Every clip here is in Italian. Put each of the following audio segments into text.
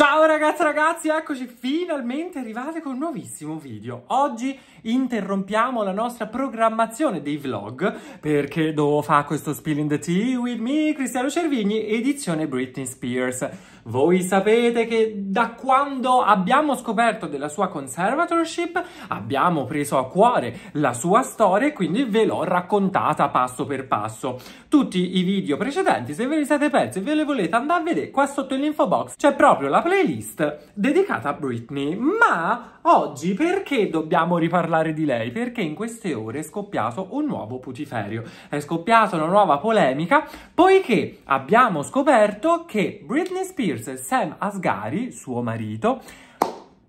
Ciao ragazze ragazzi, eccoci finalmente arrivati con un nuovissimo video. Oggi interrompiamo la nostra programmazione dei vlog perché devo fare questo Spilling the Tea with me, Cristiano Cervigni, edizione Britney Spears. Voi sapete che da quando abbiamo scoperto della sua conservatorship abbiamo preso a cuore la sua storia e quindi ve l'ho raccontata passo per passo. Tutti i video precedenti, se ve li siete persi e ve li volete andare a vedere, qua sotto l'info box c'è proprio la playlist dedicata a Britney, ma Oggi perché dobbiamo riparlare di lei? Perché in queste ore è scoppiato un nuovo putiferio, è scoppiata una nuova polemica, poiché abbiamo scoperto che Britney Spears e Sam Asgari, suo marito,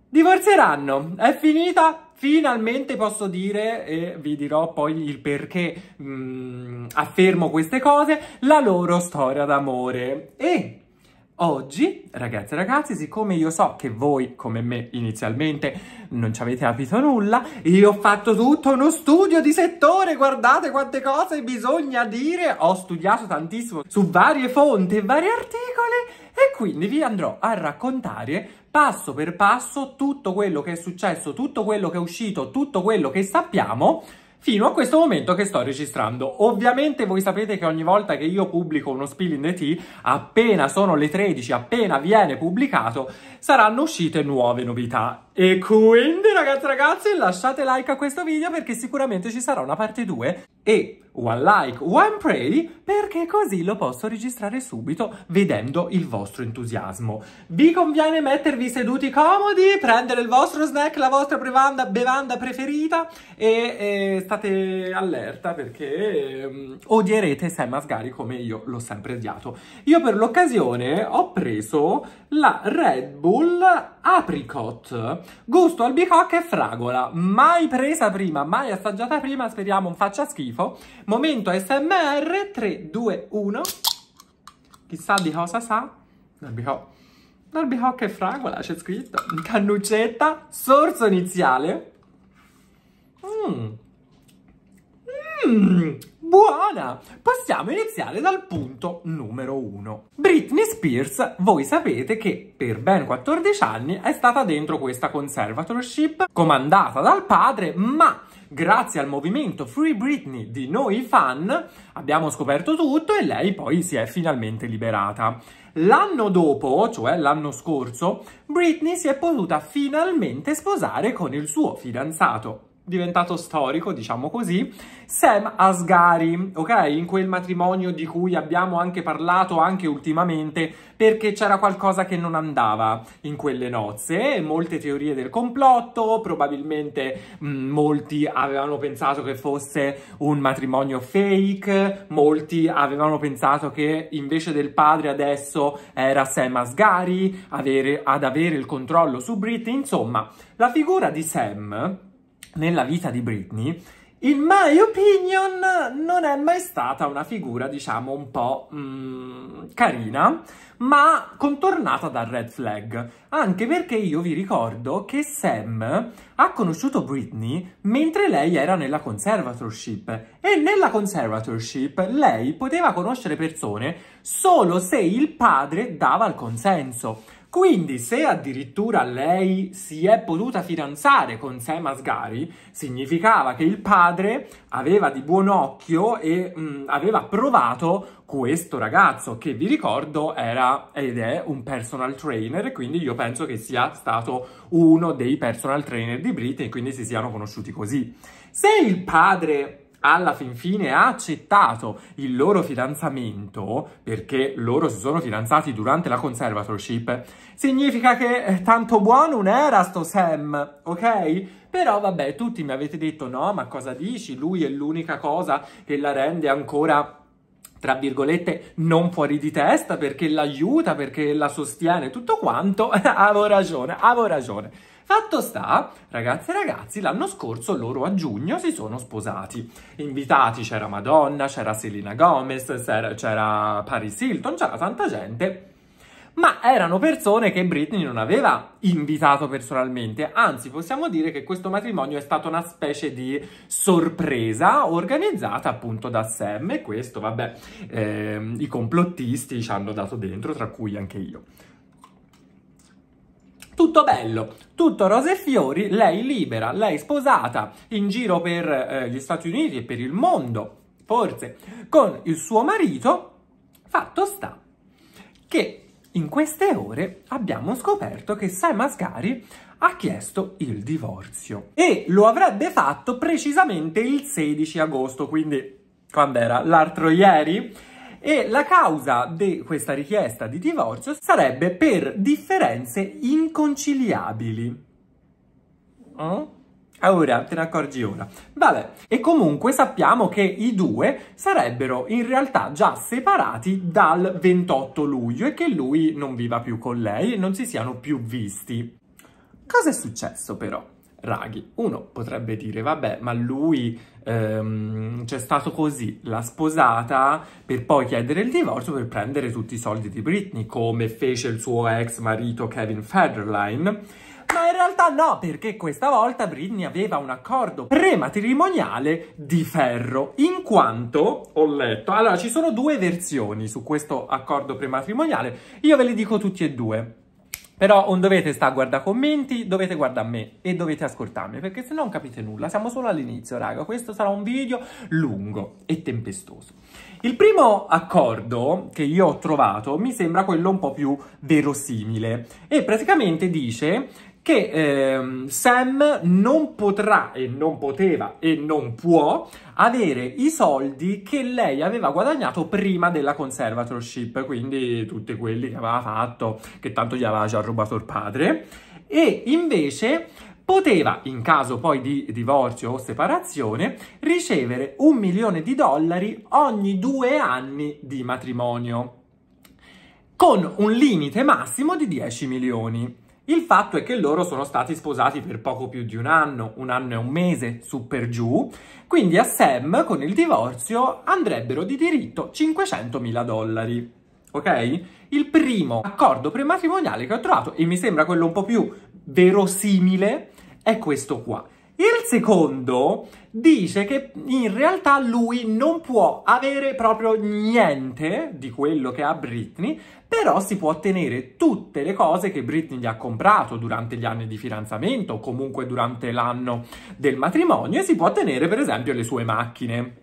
divorzeranno. È finita Finalmente posso dire, e vi dirò poi il perché mh, mm, affermo queste cose, la loro storia d'amore. E Oggi, ragazzi e ragazzi, siccome io so che voi, come me inizialmente, non ci avete capito nulla, io ho fatto tutto uno studio di settore, guardate quante cose bisogna dire, ho studiato tantissimo su varie fonti e vari articoli e quindi vi andrò a raccontare passo per passo tutto quello che è successo, tutto quello che è uscito, tutto quello che sappiamo fino a questo momento che sto registrando. Ovviamente voi sapete che ogni volta che io pubblico uno Spill in the Tea, appena sono le 13, appena viene pubblicato, saranno uscite nuove novità e quindi ragazzi ragazzi lasciate like a questo video perché sicuramente ci sarà una parte 2 e one like, one pray perché così lo posso registrare subito vedendo il vostro entusiasmo. Vi conviene mettervi seduti comodi, prendere il vostro snack, la vostra bevanda, bevanda preferita e, e, state allerta perché um, odierete Sam Asgari come io l'ho sempre odiato. Io per l'occasione ho preso la Red Bull apricot, gusto albicocca e fragola, mai presa prima, mai assaggiata prima, speriamo non faccia schifo. Momento SMR 3, 2, 1. Chissà di cosa sa. L'albicocca. e fragola, c'è scritto. Cannucetta, sorso iniziale. Mmm. Mmm buona! Possiamo iniziare dal punto numero 1. Britney Spears, voi sapete che per ben 14 anni è stata dentro questa conservatorship comandata dal padre, ma grazie al movimento Free Britney di noi fan abbiamo scoperto tutto e lei poi si è finalmente liberata. L'anno dopo, cioè l'anno scorso, Britney si è potuta finalmente sposare con il suo fidanzato diventato storico, diciamo così, Sam Asgari, ok? In quel matrimonio di cui abbiamo anche parlato anche ultimamente perché c'era qualcosa che non andava in quelle nozze, molte teorie del complotto, probabilmente mh, mm, molti avevano pensato che fosse un matrimonio fake, molti avevano pensato che invece del padre adesso era Sam Asgari avere, ad avere il controllo su Britney, insomma, la figura di Sam nella vita di Britney, in my opinion, non è mai stata una figura, diciamo, un po' mm, carina, ma contornata dal red flag. Anche perché io vi ricordo che Sam ha conosciuto Britney mentre lei era nella conservatorship. E nella conservatorship lei poteva conoscere persone solo se il padre dava il consenso. Quindi se addirittura lei si è potuta fidanzare con Sam Asghari, significava che il padre aveva di buon occhio e mh, mm, aveva provato questo ragazzo che vi ricordo era ed è un personal trainer, quindi io penso che sia stato uno dei personal trainer di Britney e quindi si siano conosciuti così. Se il padre alla fin fine ha accettato il loro fidanzamento, perché loro si sono fidanzati durante la conservatorship, significa che eh, tanto buono non era sto Sam, ok? Però vabbè, tutti mi avete detto no, ma cosa dici? Lui è l'unica cosa che la rende ancora tra virgolette, non fuori di testa perché l'aiuta, perché la sostiene, tutto quanto, avevo ragione, avevo ragione. Fatto sta, ragazze e ragazzi, l'anno scorso loro a giugno si sono sposati. Invitati c'era Madonna, c'era Selena Gomez, c'era Paris Hilton, c'era tanta gente ma erano persone che Britney non aveva invitato personalmente, anzi possiamo dire che questo matrimonio è stato una specie di sorpresa organizzata appunto da Sam e questo vabbè eh, i complottisti ci hanno dato dentro, tra cui anche io tutto bello, tutto rose e fiori, lei libera, lei sposata in giro per eh, gli Stati Uniti e per il mondo, forse, con il suo marito, fatto sta che in queste ore abbiamo scoperto che Sai Mascari ha chiesto il divorzio e lo avrebbe fatto precisamente il 16 agosto, quindi quando era l'altro ieri, e la causa di questa richiesta di divorzio sarebbe per differenze inconciliabili. Oh? Ora, te ne accorgi ora. Vabbè, e comunque sappiamo che i due sarebbero in realtà già separati dal 28 luglio e che lui non viva più con lei e non si siano più visti. Cosa è successo però? Raghi. Uno potrebbe dire, vabbè, ma lui ehm, c'è stato così, l'ha sposata per poi chiedere il divorzio per prendere tutti i soldi di Britney, come fece il suo ex marito Kevin Federline. Ma in realtà no, perché questa volta Britney aveva un accordo prematrimoniale di ferro, in quanto ho letto... Allora, ci sono due versioni su questo accordo prematrimoniale, io ve le dico tutti e due. Però non dovete stare a guardare commenti, dovete guardare me e dovete ascoltarmi, perché se no non capite nulla. Siamo solo all'inizio, raga. Questo sarà un video lungo e tempestoso. Il primo accordo che io ho trovato mi sembra quello un po' più verosimile e praticamente dice che ehm, Sam non potrà e non poteva e non può avere i soldi che lei aveva guadagnato prima della conservatorship, quindi tutti quelli che aveva fatto, che tanto gli aveva già rubato il padre, e invece poteva, in caso poi di divorzio o separazione, ricevere un milione di dollari ogni due anni di matrimonio, con un limite massimo di 10 milioni. Il fatto è che loro sono stati sposati per poco più di un anno, un anno e un mese, su per giù, quindi a Sam con il divorzio andrebbero di diritto 500.000 dollari. Ok? Il primo accordo prematrimoniale che ho trovato, e mi sembra quello un po' più verosimile, è questo qua. Il secondo dice che in realtà lui non può avere proprio niente di quello che ha Britney, però si può ottenere tutte le cose che Britney gli ha comprato durante gli anni di fidanzamento o comunque durante l'anno del matrimonio e si può ottenere per esempio le sue macchine.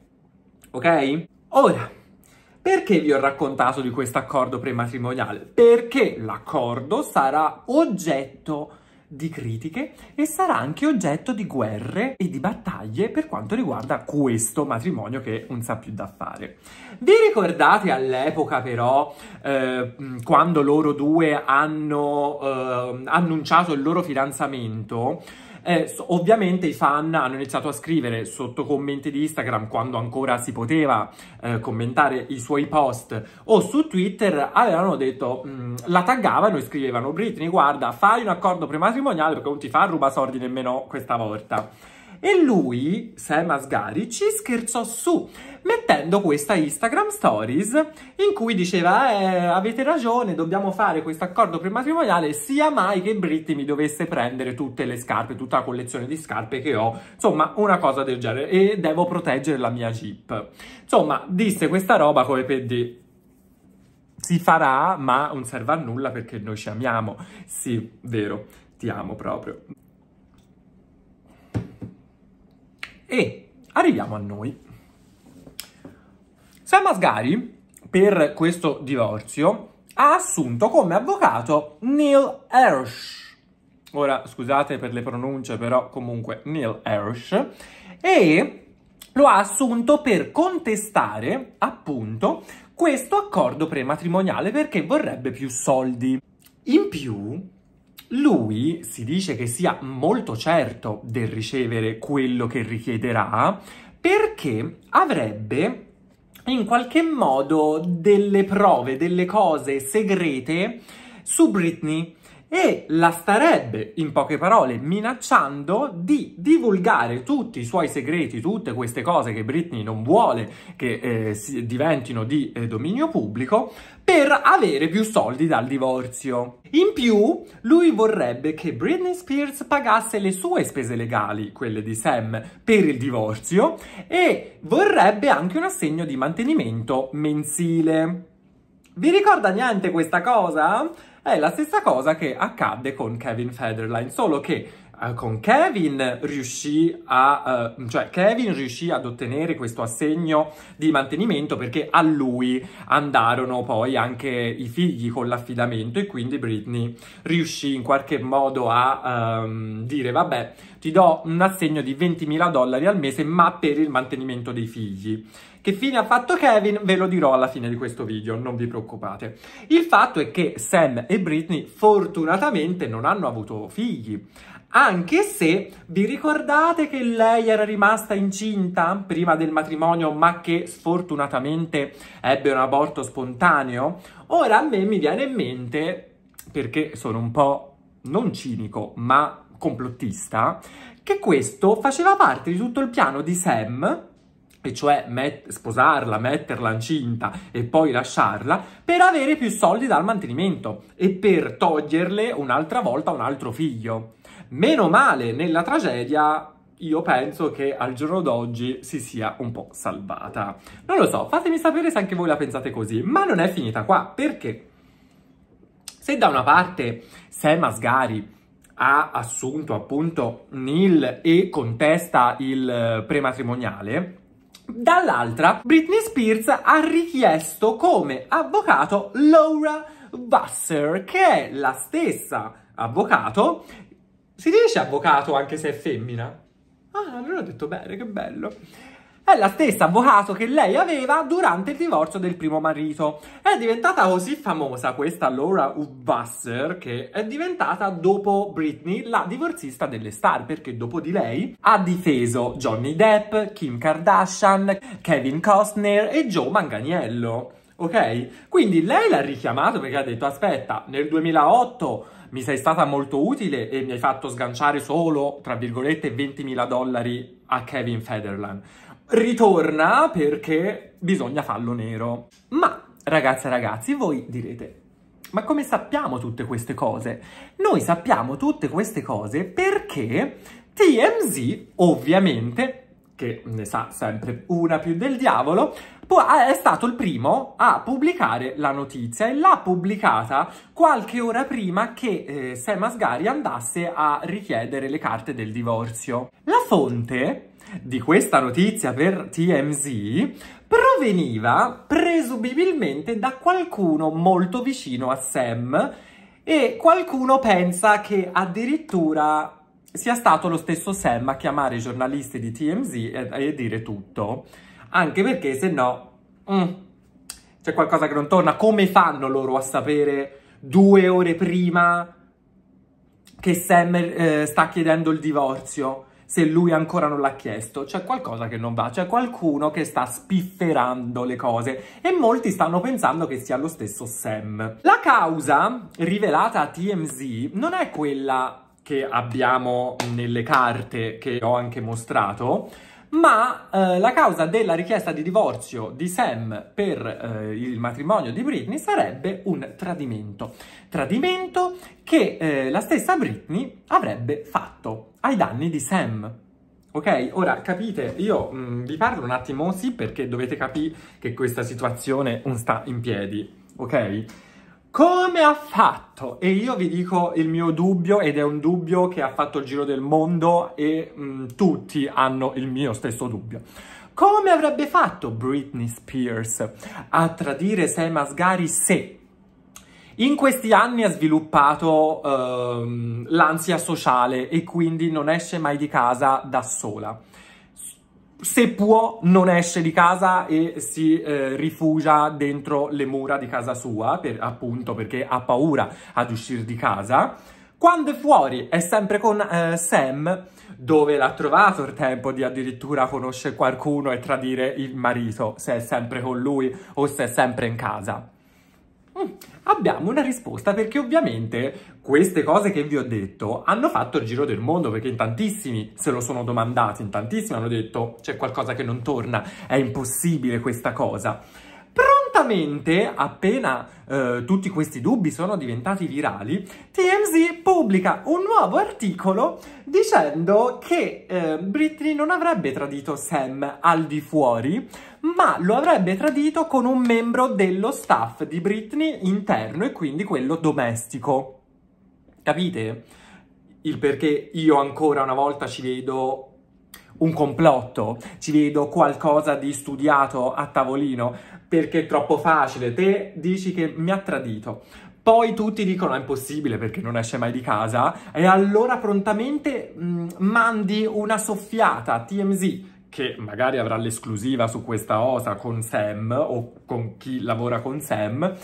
Ok? Ora, perché vi ho raccontato di questo accordo prematrimoniale? Perché l'accordo sarà oggetto di di critiche e sarà anche oggetto di guerre e di battaglie per quanto riguarda questo matrimonio che non sa più da fare. Vi ricordate all'epoca però eh, quando loro due hanno eh, annunciato il loro fidanzamento? Eh, ovviamente i fan hanno iniziato a scrivere sotto commenti di Instagram quando ancora si poteva eh, commentare i suoi post o su Twitter avevano detto mh, mm, la taggavano e scrivevano Britney guarda fai un accordo prematrimoniale perché non ti fa ruba sordi nemmeno questa volta e lui, Sam Asghari, ci scherzò su, mettendo questa Instagram Stories in cui diceva eh, avete ragione, dobbiamo fare questo accordo prematrimoniale sia mai che Britti mi dovesse prendere tutte le scarpe, tutta la collezione di scarpe che ho, insomma una cosa del genere, e devo proteggere la mia Jeep. Insomma, disse questa roba come per dire si farà, ma non serve a nulla perché noi ci amiamo. Sì, vero, ti amo proprio. E arriviamo a noi. Sam Asghari, per questo divorzio, ha assunto come avvocato Neil Hirsch. Ora, scusate per le pronunce, però comunque Neil Hirsch. E lo ha assunto per contestare, appunto, questo accordo prematrimoniale perché vorrebbe più soldi. In più, lui si dice che sia molto certo del ricevere quello che richiederà perché avrebbe in qualche modo delle prove, delle cose segrete su Britney e la starebbe, in poche parole, minacciando di divulgare tutti i suoi segreti, tutte queste cose che Britney non vuole che eh, diventino di eh, dominio pubblico, per avere più soldi dal divorzio. In più, lui vorrebbe che Britney Spears pagasse le sue spese legali, quelle di Sam, per il divorzio e vorrebbe anche un assegno di mantenimento mensile. Vi ricorda niente questa cosa? È la stessa cosa che accadde con Kevin Federline, solo che eh, con Kevin riuscì a uh, cioè Kevin riuscì ad ottenere questo assegno di mantenimento perché a lui andarono poi anche i figli con l'affidamento e quindi Britney riuscì in qualche modo a um, dire vabbè ti do un assegno di 20.000 dollari al mese ma per il mantenimento dei figli che fine ha fatto Kevin ve lo dirò alla fine di questo video, non vi preoccupate. Il fatto è che Sam e Britney fortunatamente non hanno avuto figli, anche se vi ricordate che lei era rimasta incinta prima del matrimonio ma che sfortunatamente ebbe un aborto spontaneo? Ora a me mi viene in mente, perché sono un po' non cinico ma complottista, che questo faceva parte di tutto il piano di Sam e cioè met- sposarla, metterla incinta e poi lasciarla, per avere più soldi dal mantenimento e per toglierle un'altra volta un altro figlio. Meno male, nella tragedia io penso che al giorno d'oggi si sia un po' salvata. Non lo so, fatemi sapere se anche voi la pensate così, ma non è finita qua, perché se da una parte Sam Asghari ha assunto appunto Neil e contesta il eh, prematrimoniale, Dall'altra, Britney Spears ha richiesto come avvocato Laura Vassar, che è la stessa avvocato, si dice avvocato anche se è femmina? Ah, allora ho detto bene, che bello è la stessa avvocato che lei aveva durante il divorzio del primo marito. È diventata così famosa questa Laura Ubbasser che è diventata dopo Britney la divorzista delle star perché dopo di lei ha difeso Johnny Depp, Kim Kardashian, Kevin Costner e Joe Manganiello. Ok? Quindi lei l'ha richiamato perché ha detto aspetta, nel 2008 mi sei stata molto utile e mi hai fatto sganciare solo, tra virgolette, 20.000 dollari a Kevin Federland ritorna perché bisogna farlo nero. Ma, ragazze e ragazzi, voi direte, ma come sappiamo tutte queste cose? Noi sappiamo tutte queste cose perché TMZ, ovviamente, che ne sa sempre una più del diavolo, ah, è stato il primo a pubblicare la notizia e l'ha pubblicata qualche ora prima che eh, Sam Asghari andasse a richiedere le carte del divorzio. La fonte di questa notizia per TMZ proveniva presumibilmente da qualcuno molto vicino a Sam e qualcuno pensa che addirittura sia stato lo stesso Sam a chiamare i giornalisti di TMZ e, e dire tutto. Anche perché se no mm, c'è qualcosa che non torna. Come fanno loro a sapere due ore prima che Sam eh, sta chiedendo il divorzio? se lui ancora non l'ha chiesto, c'è qualcosa che non va, c'è qualcuno che sta spifferando le cose e molti stanno pensando che sia lo stesso Sam. La causa rivelata a TMZ non è quella che abbiamo nelle carte che ho anche mostrato, ma eh, la causa della richiesta di divorzio di Sam per eh, il matrimonio di Britney sarebbe un tradimento. Tradimento che eh, la stessa Britney avrebbe fatto ai danni di Sam. Ok, ora capite, io mh, mm, vi parlo un attimo sì perché dovete capire che questa situazione non sta in piedi, ok? Come ha fatto? E io vi dico il mio dubbio, ed è un dubbio che ha fatto il giro del mondo e mh, mm, tutti hanno il mio stesso dubbio. Come avrebbe fatto Britney Spears a tradire Sema Asghari se in questi anni ha sviluppato ehm, l'ansia sociale e quindi non esce mai di casa da sola? se può non esce di casa e si eh, rifugia dentro le mura di casa sua, per, appunto perché ha paura ad uscire di casa. Quando è fuori è sempre con eh, Sam, dove l'ha trovato il tempo di addirittura conoscere qualcuno e tradire il marito, se è sempre con lui o se è sempre in casa. Mm, abbiamo una risposta perché ovviamente queste cose che vi ho detto hanno fatto il giro del mondo perché in tantissimi se lo sono domandati, in tantissimi hanno detto c'è qualcosa che non torna, è impossibile questa cosa. Curiosamente, appena eh, tutti questi dubbi sono diventati virali, TMZ pubblica un nuovo articolo dicendo che eh, Britney non avrebbe tradito Sam al di fuori, ma lo avrebbe tradito con un membro dello staff di Britney interno e quindi quello domestico. Capite? Il perché io ancora una volta ci vedo un complotto, ci vedo qualcosa di studiato a tavolino, perché è troppo facile, te dici che mi ha tradito. Poi tutti dicono ah, è impossibile perché non esce mai di casa e allora prontamente mh, mm, mandi una soffiata a TMZ che magari avrà l'esclusiva su questa osa con Sam o con chi lavora con Sam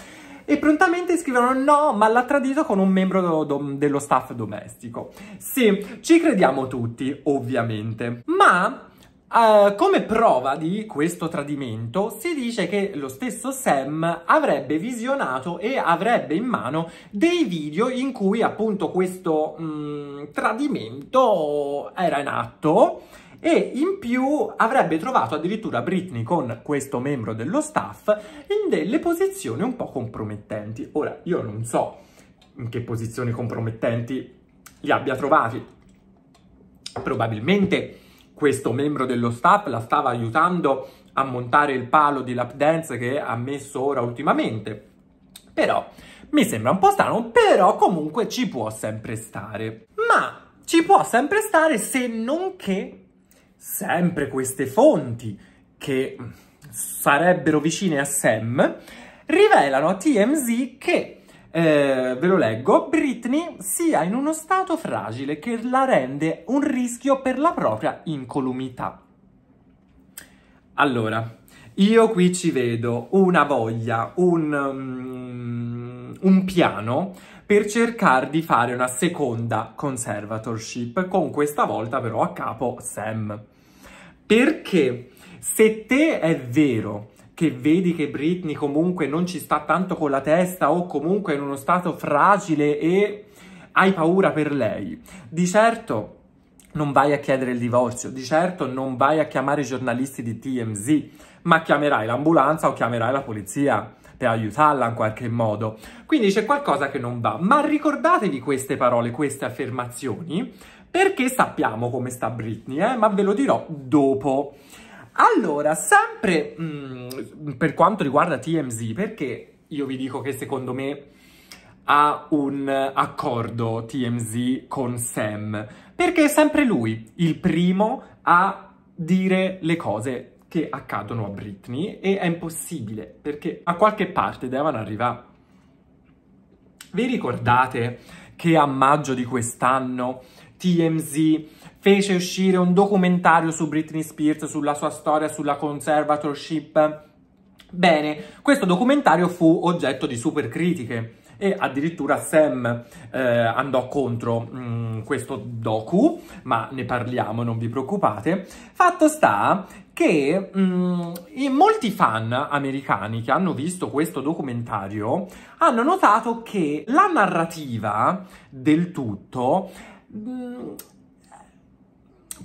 e prontamente scrivono no, ma l'ha tradito con un membro do, do, dello staff domestico. Sì, ci crediamo tutti, ovviamente, ma... Uh, come prova di questo tradimento si dice che lo stesso Sam avrebbe visionato e avrebbe in mano dei video in cui appunto questo mh, mm, tradimento era in atto e in più avrebbe trovato addirittura Britney con questo membro dello staff in delle posizioni un po' compromettenti. Ora, io non so in che posizioni compromettenti li abbia trovati. Probabilmente questo membro dello staff la stava aiutando a montare il palo di lap dance che ha messo ora ultimamente. Però mi sembra un po' strano, però comunque ci può sempre stare. Ma ci può sempre stare se non che sempre queste fonti che sarebbero vicine a Sam, rivelano a TMZ che, eh, ve lo leggo, Britney sia in uno stato fragile che la rende un rischio per la propria incolumità. Allora, io qui ci vedo una voglia, un, um, un piano per cercare di fare una seconda conservatorship, con questa volta però a capo Sam. Perché se te è vero che vedi che Britney comunque non ci sta tanto con la testa o comunque è in uno stato fragile e hai paura per lei, di certo non vai a chiedere il divorzio, di certo non vai a chiamare i giornalisti di TMZ, ma chiamerai l'ambulanza o chiamerai la polizia per aiutarla in qualche modo. Quindi c'è qualcosa che non va, ma ricordatevi queste parole, queste affermazioni, perché sappiamo come sta Britney, eh? ma ve lo dirò dopo. Allora, sempre mh, mm, per quanto riguarda TMZ, perché io vi dico che secondo me ha un accordo TMZ con Sam, perché è sempre lui il primo a dire le cose che accadono a Britney e è impossibile perché a qualche parte devono arrivare. Vi ricordate che a maggio di quest'anno TMZ fece uscire un documentario su Britney Spears, sulla sua storia, sulla conservatorship. Bene, questo documentario fu oggetto di super critiche e addirittura Sam eh, andò contro mh, mm, questo docu, ma ne parliamo, non vi preoccupate. Fatto sta che mh, mm, molti fan americani che hanno visto questo documentario hanno notato che la narrativa del tutto Mm,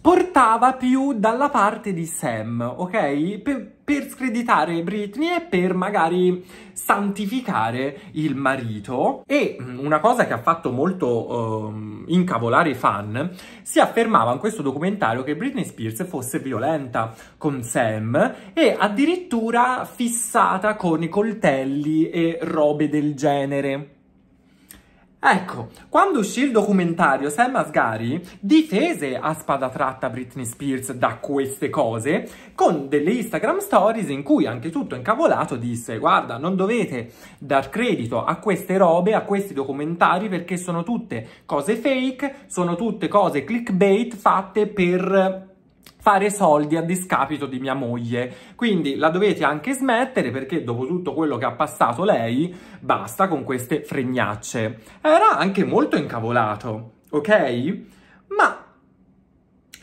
portava più dalla parte di Sam, ok? Per, per screditare Britney e per magari santificare il marito. E mm, una cosa che ha fatto molto uh, incavolare i fan, si affermava in questo documentario che Britney Spears fosse violenta con Sam e addirittura fissata con i coltelli e robe del genere. Ecco, quando uscì il documentario Sam Asghari difese a spada tratta Britney Spears da queste cose con delle Instagram stories in cui anche tutto incavolato disse guarda non dovete dar credito a queste robe, a questi documentari perché sono tutte cose fake, sono tutte cose clickbait fatte per fare soldi a discapito di mia moglie. Quindi la dovete anche smettere perché dopo tutto quello che ha passato lei, basta con queste fregnacce. Era anche molto incavolato, ok? Ma,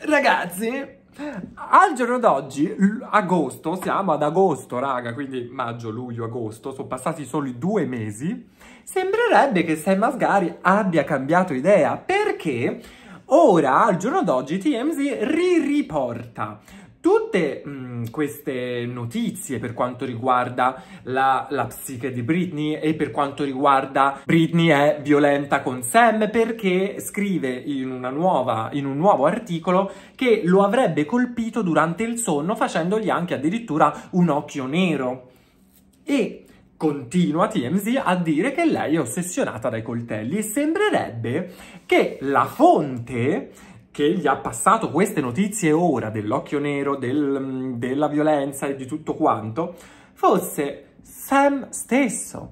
ragazzi... Al giorno d'oggi, agosto, siamo ad agosto, raga, quindi maggio, luglio, agosto, sono passati solo due mesi, sembrerebbe che Sam Asghari abbia cambiato idea, perché Ora, al giorno d'oggi, TMZ riporta tutte mh, mm, queste notizie per quanto riguarda la, la, psiche di Britney e per quanto riguarda Britney è violenta con Sam perché scrive in, nuova, in, un nuovo articolo che lo avrebbe colpito durante il sonno facendogli anche addirittura un occhio nero. E continua TMZ a dire che lei è ossessionata dai coltelli e sembrerebbe che la fonte che gli ha passato queste notizie ora dell'occhio nero, del, della violenza e di tutto quanto, fosse Sam stesso,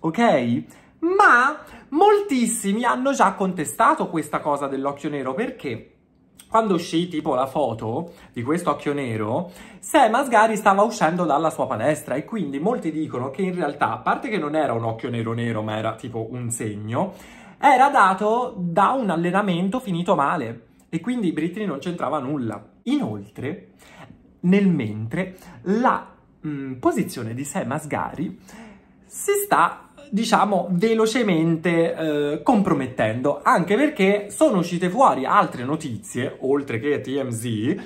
ok? Ma moltissimi hanno già contestato questa cosa dell'occhio nero perché quando uscì tipo la foto di questo occhio nero, Sam Asghari stava uscendo dalla sua palestra e quindi molti dicono che in realtà, a parte che non era un occhio nero nero, ma era tipo un segno, era dato da un allenamento finito male e quindi Britney non c'entrava nulla. Inoltre, nel mentre, la mh, mm, posizione di Sam Asghari si sta diciamo velocemente eh, compromettendo, anche perché sono uscite fuori altre notizie, oltre che TMZ,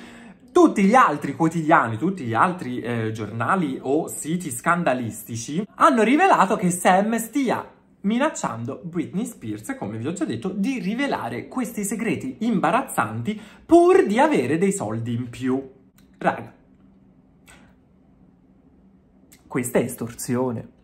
tutti gli altri quotidiani, tutti gli altri eh, giornali o siti scandalistici hanno rivelato che Sam stia minacciando Britney Spears, come vi ho già detto, di rivelare questi segreti imbarazzanti pur di avere dei soldi in più. Raga, questa è estorsione.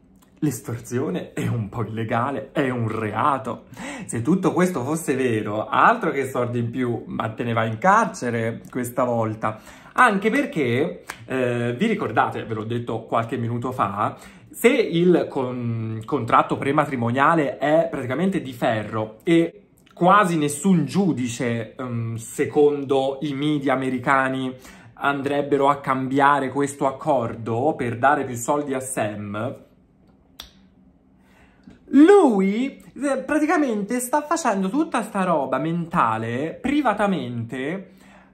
L'estorsione è un po' illegale, è un reato. Se tutto questo fosse vero, altro che sordi in più, ma te ne vai in carcere questa volta. Anche perché, eh, vi ricordate, ve l'ho detto qualche minuto fa, se il con contratto prematrimoniale è praticamente di ferro e quasi nessun giudice, um, secondo i media americani, andrebbero a cambiare questo accordo per dare più soldi a Sam, lui eh, praticamente sta facendo tutta sta roba mentale privatamente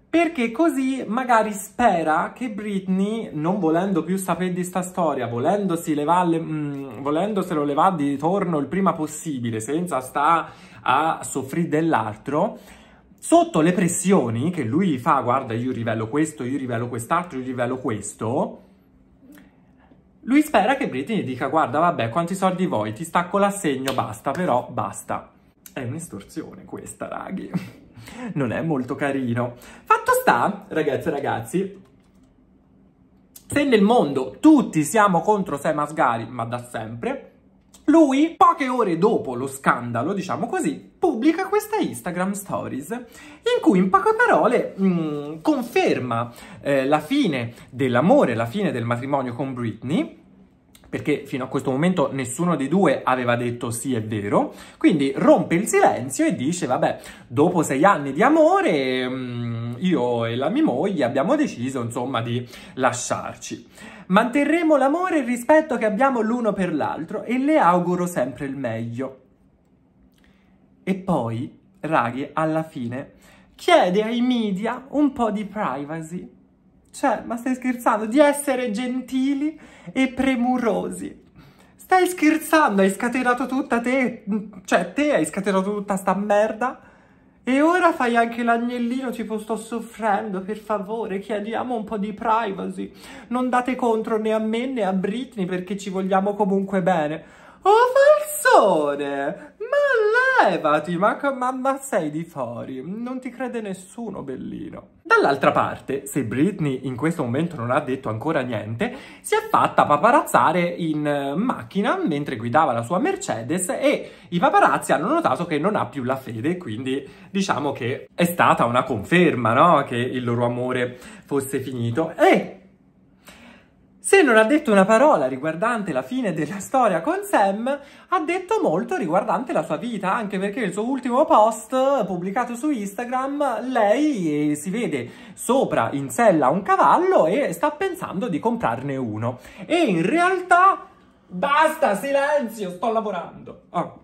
perché così magari spera che Britney, non volendo più sapere di sta storia, volendosi levarle, mh, mm, volendoselo levare di torno il prima possibile, senza sta a soffrire dell'altro, sotto le pressioni che lui fa, guarda io rivelo questo, io rivelo quest'altro, io rivelo questo, lui spera che Britney dica guarda vabbè quanti soldi vuoi, ti stacco l'assegno, basta, però basta. È un'estorsione questa, raghi. Non è molto carino. Fatto sta, ragazzi e ragazzi, se nel mondo tutti siamo contro Sam Asghari, ma da sempre, lui, poche ore dopo lo scandalo, diciamo così, pubblica questa Instagram Stories in cui in poche parole mh, mm, conferma eh, la fine dell'amore, la fine del matrimonio con Britney perché fino a questo momento nessuno dei due aveva detto sì è vero, quindi rompe il silenzio e dice vabbè dopo sei anni di amore mm, io e la mia moglie abbiamo deciso insomma di lasciarci. Manterremo l'amore e il rispetto che abbiamo l'uno per l'altro e le auguro sempre il meglio. E poi, Raghi alla fine chiede ai media un po' di privacy cioè, ma stai scherzando? Di essere gentili e premurosi. Stai scherzando? Hai scatenato tutta te? Cioè, te hai scatenato tutta sta merda? E ora fai anche l'agnellino, tipo sto soffrendo, per favore, chiediamo un po' di privacy. Non date contro né a me né a Britney perché ci vogliamo comunque bene. Oh falsone, ma levati, ma, ma, ma sei di fuori, non ti crede nessuno bellino. Dall'altra parte, se Britney in questo momento non ha detto ancora niente, si è fatta paparazzare in macchina mentre guidava la sua Mercedes e i paparazzi hanno notato che non ha più la fede, quindi diciamo che è stata una conferma, no? Che il loro amore fosse finito. E se non ha detto una parola riguardante la fine della storia con Sam, ha detto molto riguardante la sua vita, anche perché il suo ultimo post eh, pubblicato su Instagram, lei eh, si vede sopra in sella un cavallo e sta pensando di comprarne uno. E in realtà... Basta, silenzio, sto lavorando. Oh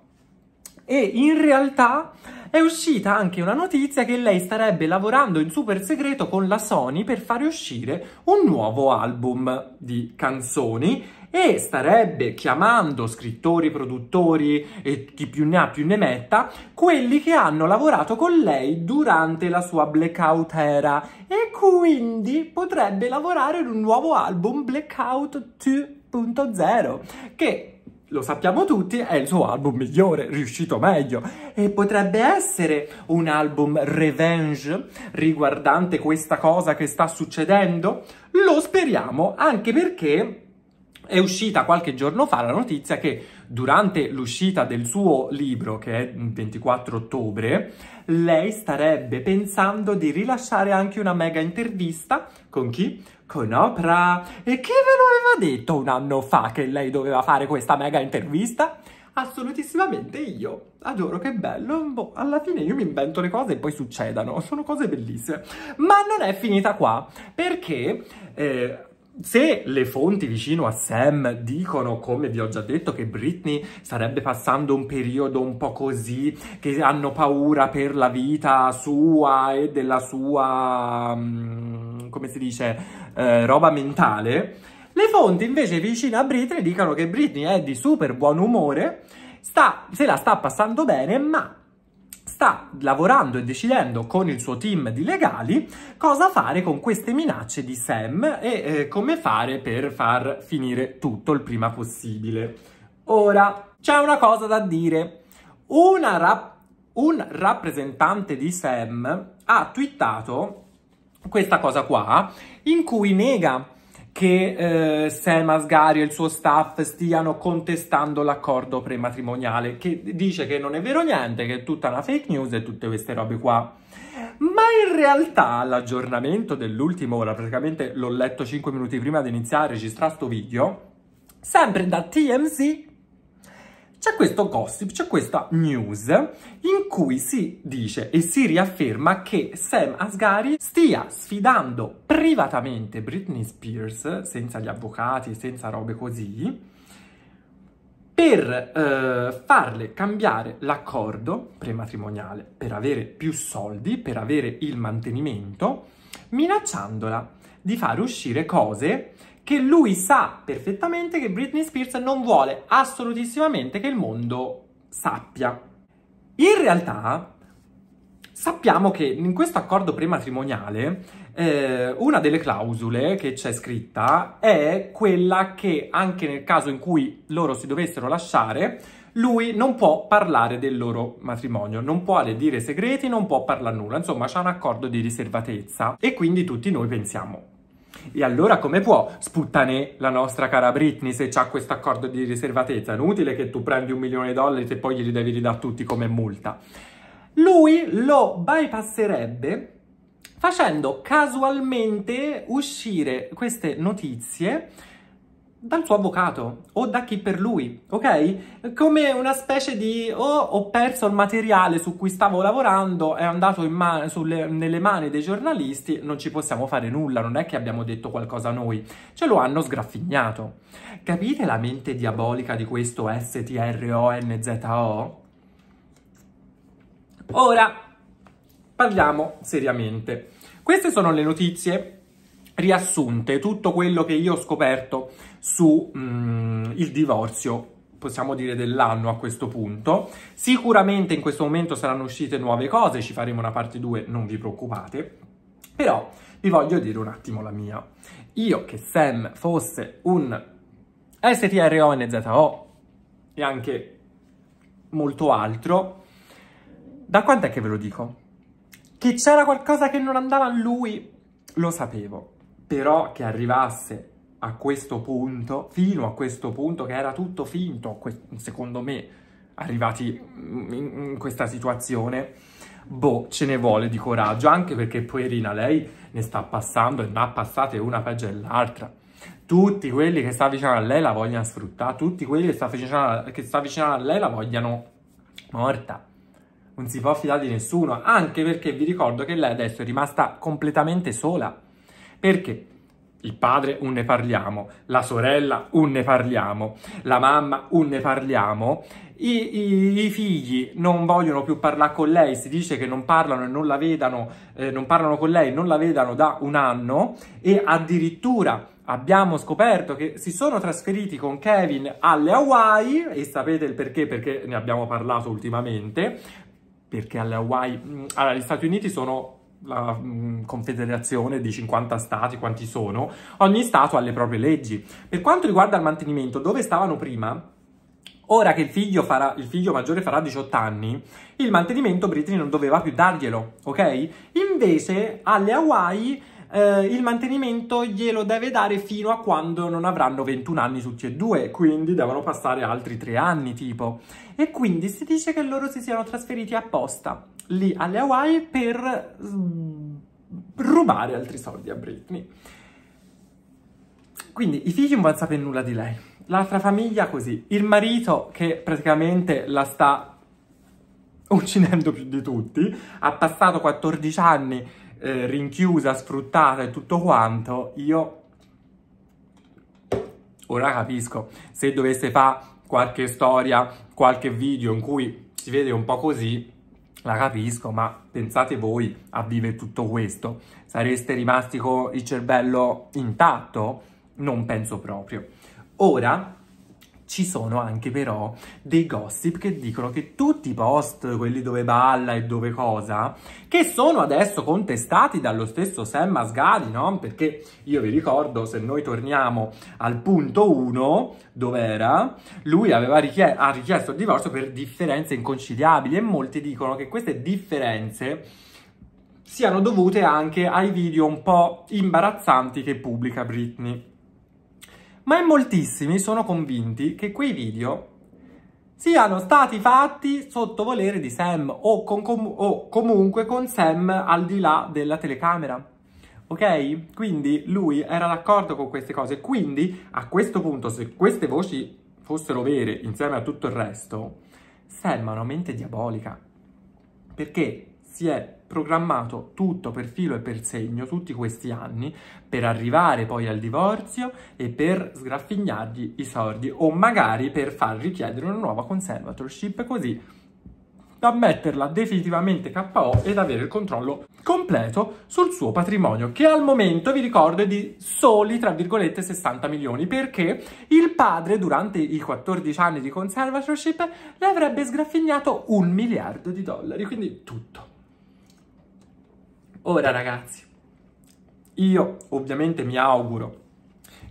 e in realtà è uscita anche una notizia che lei starebbe lavorando in super segreto con la Sony per fare uscire un nuovo album di canzoni e starebbe chiamando scrittori, produttori e chi più ne ha più ne metta, quelli che hanno lavorato con lei durante la sua blackout era e quindi potrebbe lavorare in un nuovo album Blackout 2.0 che lo sappiamo tutti, è il suo album migliore, riuscito meglio. E potrebbe essere un album revenge riguardante questa cosa che sta succedendo? Lo speriamo, anche perché è uscita qualche giorno fa la notizia che durante l'uscita del suo libro, che è il 24 ottobre, lei starebbe pensando di rilasciare anche una mega intervista con chi? con Oprah. E che ve lo aveva detto un anno fa che lei doveva fare questa mega intervista? Assolutissimamente io. Adoro, che bello. Boh, alla fine io mi invento le cose e poi succedano. Sono cose bellissime. Ma non è finita qua, perché... Eh, se le fonti vicino a Sam dicono, come vi ho già detto, che Britney starebbe passando un periodo un po' così, che hanno paura per la vita sua e della sua, mm, come si dice, eh, roba mentale, le fonti invece vicino a Britney dicono che Britney è di super buon umore, sta, se la sta passando bene, ma sta lavorando e decidendo con il suo team di legali cosa fare con queste minacce di Sam e eh, come fare per far finire tutto il prima possibile. Ora, c'è una cosa da dire. Rap un rappresentante di Sam ha twittato questa cosa qua in cui nega che eh, Sam Asgari e il suo staff stiano contestando l'accordo prematrimoniale, che dice che non è vero niente, che è tutta una fake news e tutte queste robe qua. Ma in realtà l'aggiornamento dell'ultima ora, praticamente l'ho letto 5 minuti prima di iniziare a registrare questo video, sempre da TMZ c'è questo gossip, c'è questa news in cui si dice e si riafferma che Sam Asghari stia sfidando privatamente Britney Spears, senza gli avvocati, senza robe così, per eh, farle cambiare l'accordo prematrimoniale, per avere più soldi, per avere il mantenimento, minacciandola di far uscire cose che lui sa perfettamente che Britney Spears non vuole assolutissimamente che il mondo sappia. In realtà sappiamo che in questo accordo prematrimoniale eh, una delle clausole che c'è scritta è quella che anche nel caso in cui loro si dovessero lasciare lui non può parlare del loro matrimonio, non può dire segreti, non può parlare nulla, insomma c'è un accordo di riservatezza e quindi tutti noi pensiamo e allora come può sputtane la nostra cara Britney se c'ha questo accordo di riservatezza? È inutile che tu prendi un milione di dollari e poi glieli devi ridare tutti come multa. Lui lo bypasserebbe facendo casualmente uscire queste notizie dal suo avvocato o da chi per lui, ok? Come una specie di oh, ho perso il materiale su cui stavo lavorando, è andato man- sulle, nelle mani dei giornalisti, non ci possiamo fare nulla, non è che abbiamo detto qualcosa noi, ce lo hanno sgraffignato. Capite la mente diabolica di questo STRONZO? Ora parliamo seriamente. Queste sono le notizie riassunte tutto quello che io ho scoperto su mm, il divorzio possiamo dire dell'anno a questo punto. Sicuramente in questo momento saranno uscite nuove cose, ci faremo una parte 2, non vi preoccupate. Però vi voglio dire un attimo la mia. Io che Sam fosse un STRONZO e anche molto altro, da quant'è che ve lo dico? Che c'era qualcosa che non andava a lui, lo sapevo però che arrivasse a questo punto, fino a questo punto, che era tutto finto, secondo me, arrivati in questa situazione, boh, ce ne vuole di coraggio, anche perché poverina lei ne sta passando e ne ha passate una peggio dell'altra. Tutti quelli che sta vicino a lei la vogliono sfruttare, tutti quelli che sta a, che sta vicino a lei la vogliono morta. Non si può fidare di nessuno, anche perché vi ricordo che lei adesso è rimasta completamente sola. Perché? Il padre, un ne parliamo, la sorella, un ne parliamo, la mamma, un ne parliamo. I, i, I, figli non vogliono più parlare con lei, si dice che non parlano e non la vedano, eh, non parlano con lei, non la vedano da un anno e addirittura abbiamo scoperto che si sono trasferiti con Kevin alle Hawaii e sapete il perché, perché ne abbiamo parlato ultimamente, perché alle Hawaii, allora, gli Stati Uniti sono la mm, confederazione di 50 stati, quanti sono, ogni stato ha le proprie leggi. Per quanto riguarda il mantenimento, dove stavano prima, Ora che il figlio, farà, il figlio, maggiore farà 18 anni, il mantenimento Britney non doveva più darglielo, ok? Invece alle Hawaii eh, il mantenimento glielo deve dare fino a quando non avranno 21 anni tutti e due, quindi devono passare altri 3 anni tipo. E quindi si dice che loro si siano trasferiti apposta lì alle Hawaii per mm, rubare altri soldi a Britney. Quindi i figli non vogliono sapere nulla di lei. L'altra famiglia così. Il marito che praticamente la sta uccidendo più di tutti. Ha passato 14 anni eh, rinchiusa, sfruttata e tutto quanto. Io ora capisco. Se dovesse fare qualche storia, qualche video in cui si vede un po' così, la capisco, ma pensate voi a vivere tutto questo? Sareste rimasti con il cervello intatto? Non penso proprio. Ora ci sono anche però dei gossip che dicono che tutti i post, quelli dove balla e dove cosa, che sono adesso contestati dallo stesso Sam Masgari, no? Perché io vi ricordo, se noi torniamo al punto 1, dove era, lui richie ha richiesto il divorzio per differenze inconciliabili e molti dicono che queste differenze siano dovute anche ai video un po' imbarazzanti che pubblica Britney ma in moltissimi sono convinti che quei video siano stati fatti sotto volere di Sam o, con, com o comunque con Sam al di là della telecamera. Ok? Quindi lui era d'accordo con queste cose. Quindi a questo punto, se queste voci fossero vere insieme a tutto il resto, Sam ha una mente diabolica. Perché si è programmato tutto per filo e per segno tutti questi anni per arrivare poi al divorzio e per sgraffignargli i soldi o magari per far richiedere una nuova conservatorship così da metterla definitivamente KO ed avere il controllo completo sul suo patrimonio, che al momento vi ricordo è di soli, tra virgolette, 60 milioni, perché il padre durante i 14 anni di conservatorship le avrebbe sgraffignato un miliardo di dollari, quindi tutto. Ora ragazzi, io ovviamente mi auguro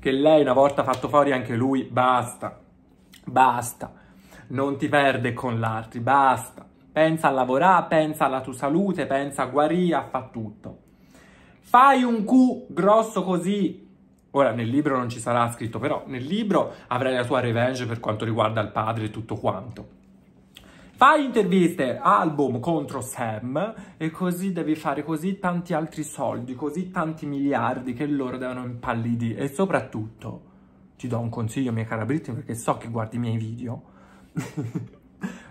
che lei una volta fatto fuori anche lui, basta, basta, non ti perde con l'altro, basta. Pensa a lavorare, pensa alla tua salute, pensa a guarire, a fa tutto. Fai un Q grosso così, Ora, nel libro non ci sarà scritto, però nel libro avrai la tua revenge per quanto riguarda il padre e tutto quanto. Fai interviste, album contro Sam e così devi fare così tanti altri soldi, così tanti miliardi che loro devono impallidire. E soprattutto, ti do un consiglio, mia cara Britney, perché so che guardi i miei video,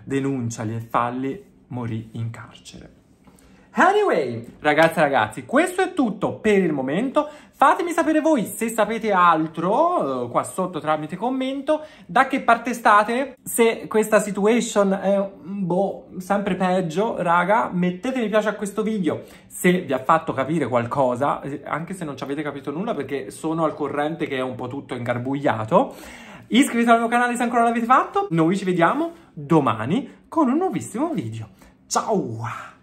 denunciali e falli morì in carcere. Anyway, ragazzi e ragazzi, questo è tutto per il momento. Fatemi sapere voi se sapete altro, eh, qua sotto tramite commento, da che parte state, se questa situation è, mm, boh, sempre peggio, raga, mettete mi piace a questo video se vi ha fatto capire qualcosa, eh, anche se non ci avete capito nulla perché sono al corrente che è un po' tutto ingarbugliato. Iscrivetevi al mio canale se ancora non l'avete fatto, noi ci vediamo domani con un nuovissimo video. Ciao!